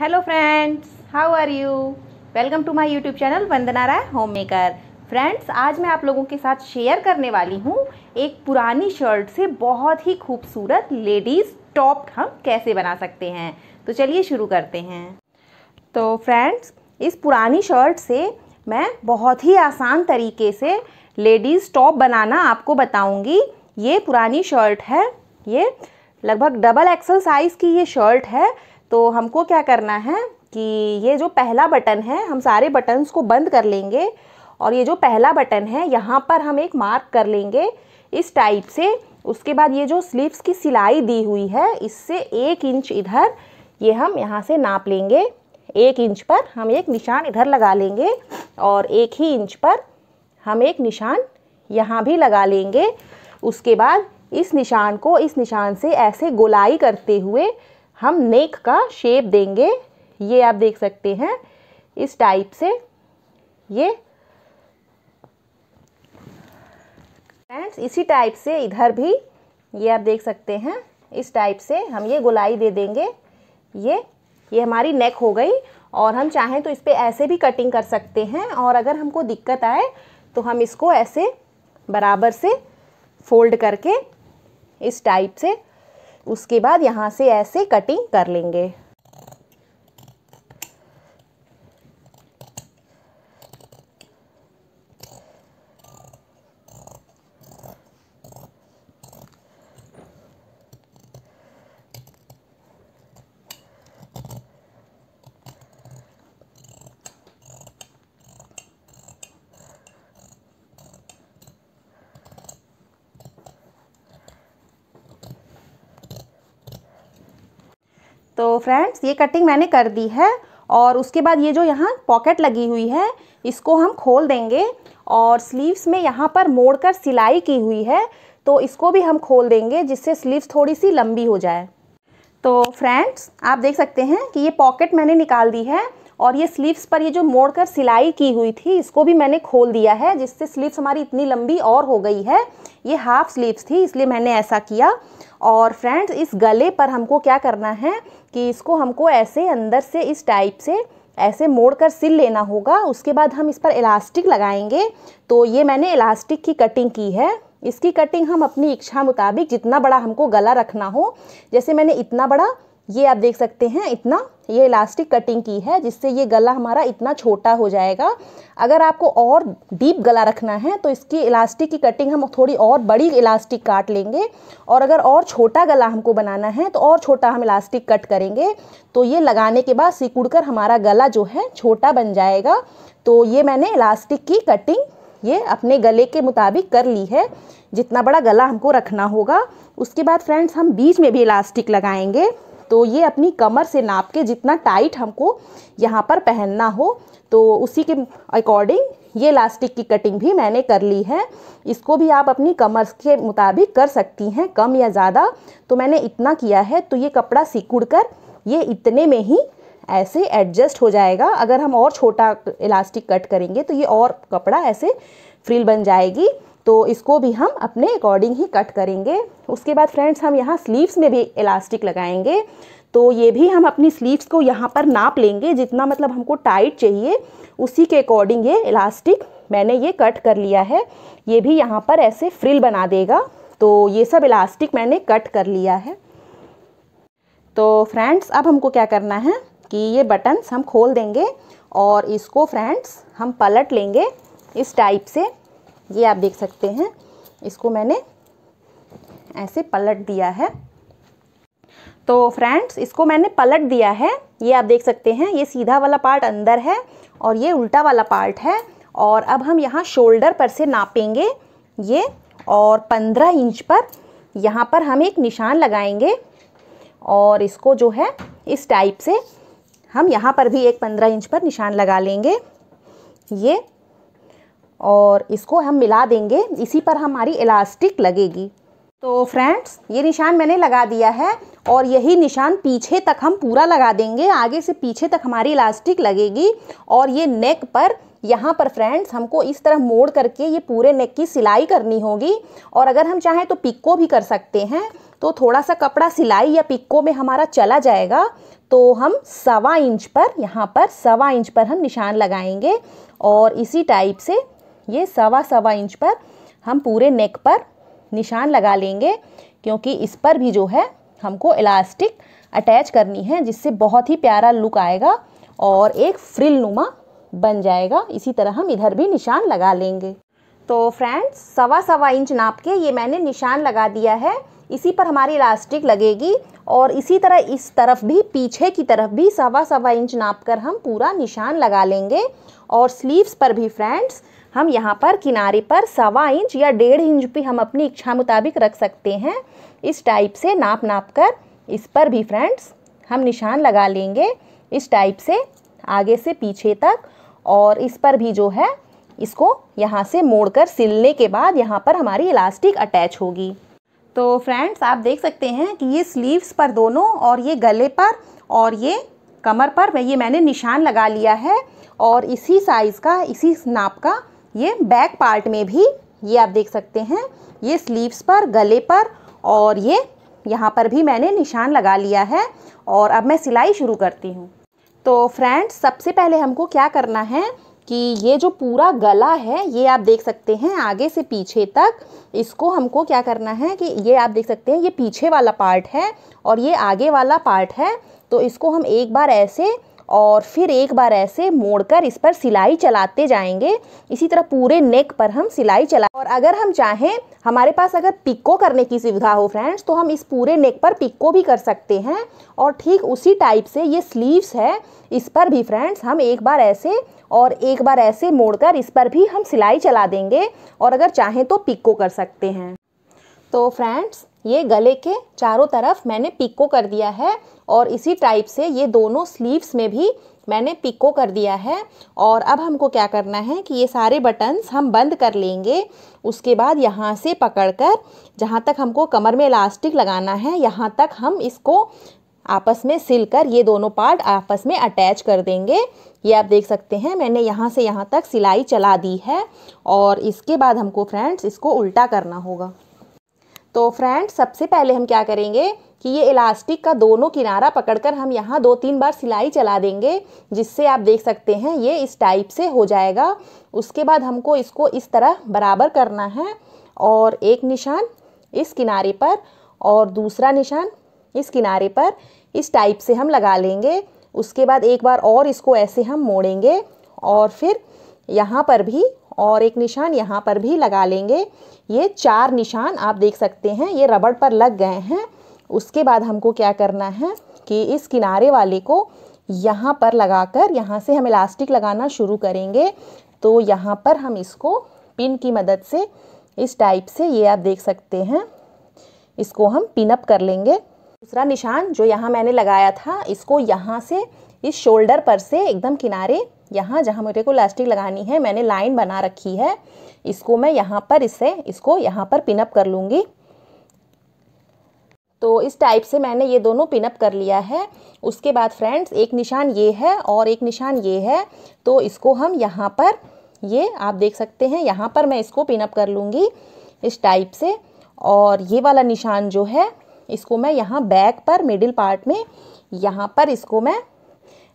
hello friends how are you welcome to my YouTube channel Vandana Rai home maker friends आज मैं आप लोगों के साथ शेयर करने वाली हूँ एक पुरानी शर्ट से बहुत ही खूबसूरत लेडीज़ टॉप हम कैसे बना सकते हैं तो चलिए शुरू करते हैं तो फ्रेंड्स इस पुरानी शर्ट से मैं बहुत ही आसान तरीके से लेडीज़ टॉप बनाना आपको बताऊँगी ये पुरानी शर्ट है ये लगभग डबल एक्सल साइज़ की ये शर्ट है तो हमको क्या करना है कि ये जो पहला बटन है हम सारे बटन्स को बंद कर लेंगे और ये जो पहला बटन है यहाँ पर हम एक मार्क कर लेंगे इस टाइप से उसके बाद ये जो स्लीव्स की सिलाई दी हुई है इससे एक इंच इधर ये हम यहाँ से नाप लेंगे एक इंच पर हम एक निशान इधर लगा लेंगे और एक ही इंच पर हम एक निशान यहाँ भी लगा लेंगे उसके बाद इस निशान को इस निशान से ऐसे गोलाई करते हुए हम नेक का शेप देंगे ये आप देख सकते हैं इस टाइप से ये फ्रेंड्स इसी टाइप से इधर भी ये आप देख सकते हैं इस टाइप से हम ये गुलाई दे देंगे ये ये हमारी नेक हो गई और हम चाहें तो इस पर ऐसे भी कटिंग कर सकते हैं और अगर हमको दिक्कत आए तो हम इसको ऐसे बराबर से फोल्ड करके इस टाइप से उसके बाद यहाँ से ऐसे कटिंग कर लेंगे तो फ्रेंड्स ये कटिंग मैंने कर दी है और उसके बाद ये जो यहाँ पॉकेट लगी हुई है इसको हम खोल देंगे और स्लीव्स में यहाँ पर मोड़ कर सिलाई की हुई है तो इसको भी हम खोल देंगे जिससे स्लीव्स थोड़ी सी लंबी हो जाए तो फ्रेंड्स आप देख सकते हैं कि ये पॉकेट मैंने निकाल दी है और ये स्लीव्स पर ये जो मोड़कर सिलाई की हुई थी इसको भी मैंने खोल दिया है जिससे स्लीव्स हमारी इतनी लंबी और हो गई है ये हाफ स्लीव्स थी इसलिए मैंने ऐसा किया और फ्रेंड्स इस गले पर हमको क्या करना है कि इसको हमको ऐसे अंदर से इस टाइप से ऐसे मोड़ कर सिल लेना होगा उसके बाद हम इस पर इलास्टिक लगाएंगे तो ये मैंने इलास्टिक की कटिंग की है इसकी कटिंग हम अपनी इच्छा मुताबिक जितना बड़ा हमको गला रखना हो जैसे मैंने इतना बड़ा ये आप देख सकते हैं इतना ये इलास्टिक कटिंग की है जिससे ये गला हमारा इतना छोटा हो जाएगा अगर आपको और डीप गला रखना है तो इसकी इलास्टिक की कटिंग हम थोड़ी और बड़ी इलास्टिक काट लेंगे और अगर और छोटा गला हमको बनाना है तो और छोटा हम इलास्टिक कट करेंगे तो ये लगाने के बाद सिकुड़ कर हमारा गला जो है छोटा बन जाएगा तो ये मैंने इलास्टिक की कटिंग ये अपने गले के मुताबिक कर ली है जितना बड़ा गला हमको रखना होगा उसके बाद फ्रेंड्स हम बीच में भी इलास्टिक लगाएंगे तो ये अपनी कमर से नाप के जितना टाइट हमको यहाँ पर पहनना हो तो उसी के अकॉर्डिंग ये इलास्टिक की कटिंग भी मैंने कर ली है इसको भी आप अपनी कमर के मुताबिक कर सकती हैं कम या ज़्यादा तो मैंने इतना किया है तो ये कपड़ा सिकुड़ कर ये इतने में ही ऐसे एडजस्ट हो जाएगा अगर हम और छोटा इलास्टिक कट करेंगे तो ये और कपड़ा ऐसे फ्रिल बन जाएगी तो इसको भी हम अपने अकॉर्डिंग ही कट करेंगे उसके बाद फ्रेंड्स हम यहाँ स्लीव्स में भी इलास्टिक लगाएंगे तो ये भी हम अपनी स्लीव्स को यहाँ पर नाप लेंगे जितना मतलब हमको टाइट चाहिए उसी के अकॉर्डिंग ये इलास्टिक मैंने ये कट कर लिया है ये भी यहाँ पर ऐसे फ्रिल बना देगा तो ये सब इलास्टिक मैंने कट कर लिया है तो फ्रेंड्स अब हमको क्या करना है कि ये बटन्स हम खोल देंगे और इसको फ्रेंड्स हम पलट लेंगे इस टाइप से ये आप देख सकते हैं इसको मैंने ऐसे पलट दिया है तो फ्रेंड्स इसको मैंने पलट दिया है ये आप देख सकते हैं ये सीधा वाला पार्ट अंदर है और ये उल्टा वाला पार्ट है और अब हम यहाँ शोल्डर पर से नापेंगे ये और पंद्रह इंच पर यहाँ पर हम एक निशान लगाएंगे और इसको जो है इस टाइप से हम यहाँ पर भी एक पंद्रह इंच पर निशान लगा लेंगे ये और इसको हम मिला देंगे इसी पर हमारी इलास्टिक लगेगी तो फ्रेंड्स ये निशान मैंने लगा दिया है और यही निशान पीछे तक हम पूरा लगा देंगे आगे से पीछे तक हमारी इलास्टिक लगेगी और ये नेक पर यहाँ पर फ्रेंड्स हमको इस तरह मोड़ करके ये पूरे नेक की सिलाई करनी होगी और अगर हम चाहें तो पिक्को भी कर सकते हैं तो थोड़ा सा कपड़ा सिलाई या पिक्को में हमारा चला जाएगा तो हम सवा इंच पर यहाँ पर सवा इंच पर हम निशान लगाएंगे और इसी टाइप से ये सवा सवा इंच पर हम पूरे नेक पर निशान लगा लेंगे क्योंकि इस पर भी जो है हमको इलास्टिक अटैच करनी है जिससे बहुत ही प्यारा लुक आएगा और एक फ्रिल नुमा बन जाएगा इसी तरह हम इधर भी निशान लगा लेंगे तो फ्रेंड्स सवा सवा इंच नाप के ये मैंने निशान लगा दिया है इसी पर हमारी इलास्टिक लगेगी और इसी तरह इस तरफ भी पीछे की तरफ भी सवा सवा इंच नाप कर हम पूरा निशान लगा लेंगे और स्लीव्स पर भी फ्रेंड्स हम यहाँ पर किनारे पर सवा इंच या डेढ़ इंच भी हम अपनी इच्छा मुताबिक रख सकते हैं इस टाइप से नाप नाप कर इस पर भी फ्रेंड्स हम निशान लगा लेंगे इस टाइप से आगे से पीछे तक और इस पर भी जो है इसको यहाँ से मोड़कर सिलने के बाद यहाँ पर हमारी इलास्टिक अटैच होगी तो फ्रेंड्स आप देख सकते हैं कि ये स्लीव्स पर दोनों और ये गले पर और ये कमर पर ये मैंने निशान लगा लिया है और इसी साइज़ का इसी नाप का ये बैक पार्ट में भी ये आप देख सकते हैं ये स्लीव्स पर गले पर और ये यहाँ पर भी मैंने निशान लगा लिया है और अब मैं सिलाई शुरू करती हूँ तो फ्रेंड्स सबसे पहले हमको क्या करना है कि ये जो पूरा गला है ये आप देख सकते हैं आगे से पीछे तक इसको हमको क्या करना है कि ये आप देख सकते हैं ये पीछे वाला पार्ट है और ये आगे वाला पार्ट है तो इसको हम एक बार ऐसे और फिर एक बार ऐसे मोड़कर इस पर सिलाई चलाते जाएंगे इसी तरह पूरे नेक पर हम सिलाई चला और अगर हम चाहें हमारे पास अगर पिको करने की सुविधा हो फ्रेंड्स तो हम इस पूरे नेक पर पिको भी कर सकते हैं और ठीक उसी टाइप से ये स्लीव्स है इस पर भी फ्रेंड्स हम एक बार ऐसे और एक बार ऐसे मोड़कर इस पर भी हम सिलाई चला देंगे और अगर चाहें तो पिको कर सकते हैं तो फ्रेंड्स ये गले के चारों तरफ मैंने पिको कर दिया है और इसी टाइप से ये दोनों स्लीव्स में भी मैंने पिको कर दिया है और अब हमको क्या करना है कि ये सारे बटन्स हम बंद कर लेंगे उसके बाद यहाँ से पकड़कर जहाँ तक हमको कमर में इलास्टिक लगाना है यहाँ तक हम इसको आपस में सिल कर ये दोनों पार्ट आपस में अटैच कर देंगे ये आप देख सकते हैं मैंने यहाँ से यहाँ तक सिलाई चला दी है और इसके बाद हमको फ्रेंड्स इसको उल्टा करना होगा तो फ्रेंड सबसे पहले हम क्या करेंगे कि ये इलास्टिक का दोनों किनारा पकड़कर हम यहाँ दो तीन बार सिलाई चला देंगे जिससे आप देख सकते हैं ये इस टाइप से हो जाएगा उसके बाद हमको इसको इस तरह बराबर करना है और एक निशान इस किनारे पर और दूसरा निशान इस किनारे पर इस टाइप से हम लगा लेंगे उसके बाद एक बार और इसको ऐसे हम मोड़ेंगे और फिर यहाँ पर भी और एक निशान यहाँ पर भी लगा लेंगे ये चार निशान आप देख सकते हैं ये रबड़ पर लग गए हैं उसके बाद हमको क्या करना है कि इस किनारे वाले को यहाँ पर लगाकर यहाँ से हम इलास्टिक लगाना शुरू करेंगे तो यहाँ पर हम इसको पिन की मदद से इस टाइप से ये आप देख सकते हैं इसको हम पिनअप कर लेंगे दूसरा निशान जो यहाँ मैंने लगाया था इसको यहाँ से इस शोल्डर पर से एकदम किनारे यहाँ जहाँ मेरे को इलास्टिक लगानी है मैंने लाइन बना रखी है इसको मैं यहाँ पर इसे इसको यहाँ पर पिनअप कर लूँगी तो इस टाइप से मैंने ये दोनों पिनअप कर लिया है उसके बाद फ्रेंड्स एक निशान ये है और एक निशान ये है तो इसको हम यहाँ पर ये आप देख सकते हैं यहाँ पर मैं इसको पिनअप कर लूँगी इस टाइप से और ये वाला निशान जो है इसको मैं यहाँ बैक पर मिडिल पार्ट में यहाँ पर इसको मैं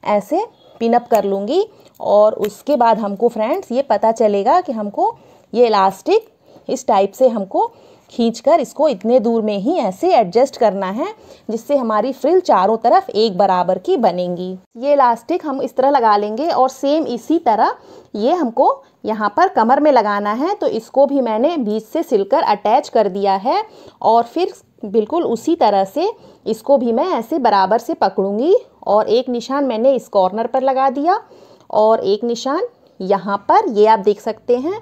ऐसे पिनअप कर लूँगी और उसके बाद हमको फ्रेंड्स ये पता चलेगा कि हमको ये इलास्टिक इस टाइप से हमको खींच कर इसको इतने दूर में ही ऐसे एडजस्ट करना है जिससे हमारी फ्रिल चारों तरफ एक बराबर की बनेंगी ये इलास्टिक हम इस तरह लगा लेंगे और सेम इसी तरह ये हमको यहाँ पर कमर में लगाना है तो इसको भी मैंने बीच से सिलकर अटैच कर दिया है और फिर बिल्कुल उसी तरह से इसको भी मैं ऐसे बराबर से पकड़ूंगी और एक निशान मैंने इस कॉर्नर पर लगा दिया और एक निशान यहाँ पर ये आप देख सकते हैं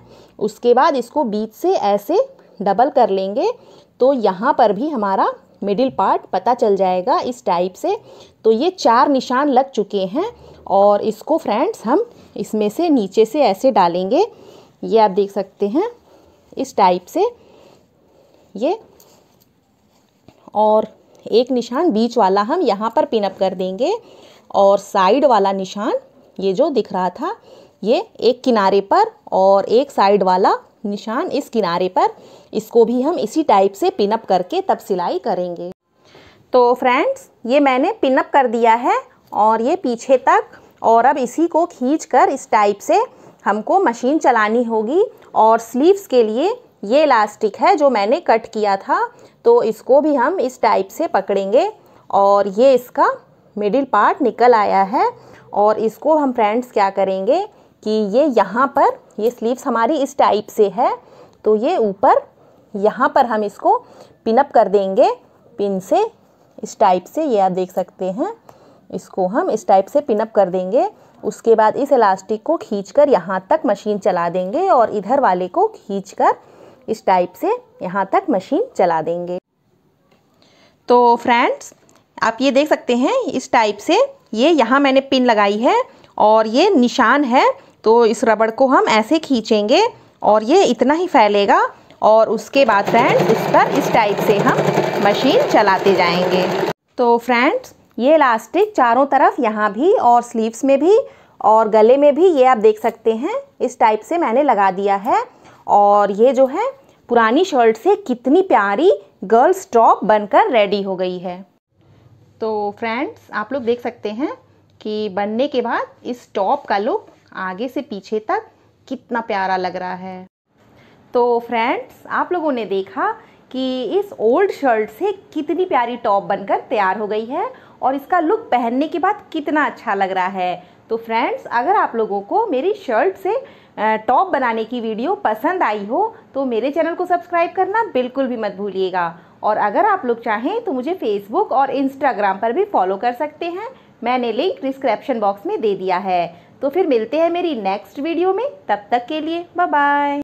उसके बाद इसको बीच से ऐसे डबल कर लेंगे तो यहाँ पर भी हमारा मिडिल पार्ट पता चल जाएगा इस टाइप से तो ये चार निशान लग चुके हैं और इसको फ्रेंड्स हम इसमें से नीचे से ऐसे डालेंगे ये आप देख सकते हैं इस टाइप से ये और एक निशान बीच वाला हम यहाँ पर पिनअप कर देंगे और साइड वाला निशान ये जो दिख रहा था ये एक किनारे पर और एक साइड वाला निशान इस किनारे पर इसको भी हम इसी टाइप से पिनअप करके तब सिलाई करेंगे तो फ्रेंड्स ये मैंने पिनअप कर दिया है और ये पीछे तक और अब इसी को खींच कर इस टाइप से हमको मशीन चलानी होगी और स्लीव्स के लिए ये इलास्टिक है जो मैंने कट किया था तो इसको भी हम इस टाइप से पकड़ेंगे और ये इसका मिडिल पार्ट निकल आया है और इसको हम फ्रेंड्स क्या करेंगे कि ये यहाँ पर ये स्लीव्स हमारी इस टाइप से है तो ये ऊपर यहाँ पर हम इसको पिनअप कर देंगे पिन से इस टाइप से ये आप देख सकते हैं इसको हम इस टाइप से पिनअप कर देंगे उसके बाद इस इलास्टिक को खींच कर यहाँ तक मशीन चला देंगे और इधर वाले को खींच कर इस टाइप से यहाँ तक मशीन चला देंगे तो फ्रेंड्स आप ये देख सकते हैं इस टाइप से ये यहाँ मैंने पिन लगाई है और ये निशान है तो इस रबड़ को हम ऐसे खींचेंगे और ये इतना ही फैलेगा और उसके बाद फ्रेंड्स इस पर इस टाइप से हम मशीन चलाते जाएंगे तो फ्रेंड्स ये इलास्टिक चारों तरफ यहाँ भी और स्लीव्स में भी और गले में भी ये आप देख सकते हैं इस टाइप से मैंने लगा दिया है और ये जो है पुरानी शर्ट से कितनी प्यारी गर्ल्स टॉप बनकर रेडी हो गई है तो फ्रेंड्स आप लोग देख सकते हैं कि बनने के बाद इस टॉप का लुक आगे से पीछे तक कितना प्यारा लग रहा है तो फ्रेंड्स आप लोगों ने देखा कि इस ओल्ड शर्ट से कितनी प्यारी टॉप बनकर तैयार हो गई है और इसका लुक पहनने के बाद कितना अच्छा लग रहा है तो फ्रेंड्स अगर आप लोगों को मेरी शर्ट से टॉप बनाने की वीडियो पसंद आई हो तो मेरे चैनल को सब्सक्राइब करना बिल्कुल भी मत भूलिएगा और अगर आप लोग चाहें तो मुझे फेसबुक और इंस्टाग्राम पर भी फॉलो कर सकते हैं मैंने लिंक डिस्क्रिप्शन बॉक्स में दे दिया है तो फिर मिलते हैं मेरी नेक्स्ट वीडियो में तब तक के लिए बाय